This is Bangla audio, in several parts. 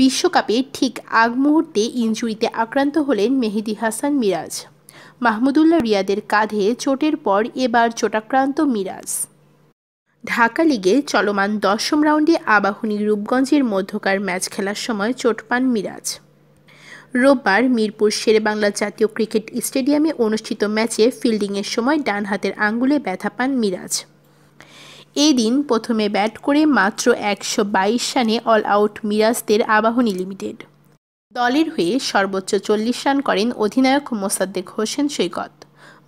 বিশ্বকাপে ঠিক আগ মুহূর্তে ইঞ্জুরিতে আক্রান্ত হলেন মেহেদি হাসান মিরাজ মাহমুদুল্লাহ রিয়াদের কাঁধে চোটের পর এবার চোটাক্রান্ত মিরাজ ঢাকা লিগে চলমান দশম রাউন্ডে আবাহনী রূপগঞ্জের মধ্যকার ম্যাচ খেলার সময় চোট পান মিরাজ রোববার মিরপুর শেরেবাংলা জাতীয় ক্রিকেট স্টেডিয়ামে অনুষ্ঠিত ম্যাচে ফিল্ডিংয়ের সময় ডান হাতের আঙ্গুলে ব্যথা পান মিরাজ এই দিন প্রথমে ব্যাট করে মাত্র একশো বাইশ রানে অল আউট মিরাজদের আবাহনী লিমিটেড দলের হয়ে সর্বোচ্চ চল্লিশ রান করেন অধিনায়ক মোসাদ্দেক হোসেন সৈকত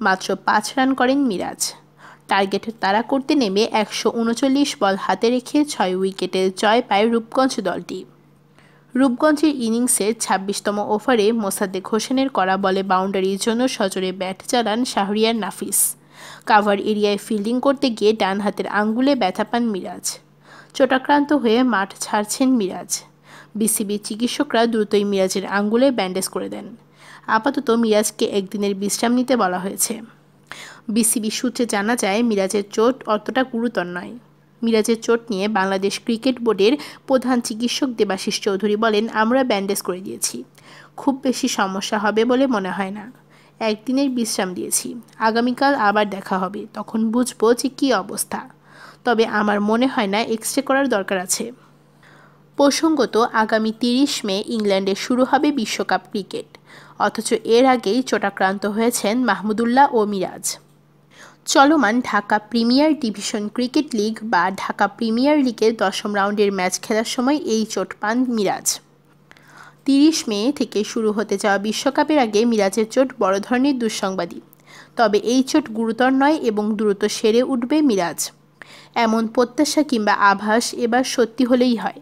মাত্র পাঁচ রান করেন মিরাজ টার্গেট তাড়া করতে নেমে একশো উনচল্লিশ বল হাতে রেখে ছয় উইকেটে জয় পায় রূপগঞ্জ দলটি রূপগঞ্জের ইনিংসে ছাব্বিশতম ওভারে মোসাদ্দেক হোসেনের করা বলে বাউন্ডারির জন্য সজোরে ব্যাট চালান শাহরিয়ার নাফিস কাভার এরিয়ায় ফিল্ডিং করতে গিয়ে ডান হাতের আঙ্গুলে ব্যথা পান মিরাজ চোটাক্রান্ত হয়ে মাঠ ছাড়ছেন মিরাজ বিসিবির চিকিৎসকরা দ্রুতই মিরাজের আঙ্গুলে ব্যান্ডেজ করে দেন আপাতত মিরাজকে একদিনের বিশ্রাম নিতে বলা হয়েছে বিসিবি সূত্রে জানা যায় মিরাজের চোট অতটা গুরুতর নয় মিরাজের চোট নিয়ে বাংলাদেশ ক্রিকেট বোর্ডের প্রধান চিকিৎসক দেবাশিস চৌধুরী বলেন আমরা ব্যান্ডেজ করে দিয়েছি খুব বেশি সমস্যা হবে বলে মনে হয় না একদিনের বিশ্রাম দিয়েছি আগামীকাল আবার দেখা হবে তখন বুঝবো যে কী অবস্থা তবে আমার মনে হয় না এক্স রে করার দরকার আছে প্রসঙ্গত আগামী তিরিশ মে ইংল্যান্ডে শুরু হবে বিশ্বকাপ ক্রিকেট অথচ এর আগেই চোটাক্রান্ত হয়েছেন মাহমুদুল্লাহ ও মিরাজ চলমান Dhaka premier division cricket league বা ঢাকা প্রিমিয়ার লিগের দশম রাউন্ডের ম্যাচ খেলার সময় এই চোট পান মিরাজ তিরিশ মে থেকে শুরু হতে যাওয়া বিশ্বকাপের আগে মিরাজের চোট বড় ধরনের দুঃসংবাদী তবে এই চোট গুরুতর নয় এবং দ্রুত সেরে উঠবে মিরাজ এমন প্রত্যাশা কিংবা আভাস এবার সত্যি হলেই হয়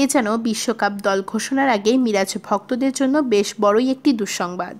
এ যেন বিশ্বকাপ দল ঘোষণার আগে মিরাজ ভক্তদের জন্য বেশ বড়ই একটি দুঃসংবাদ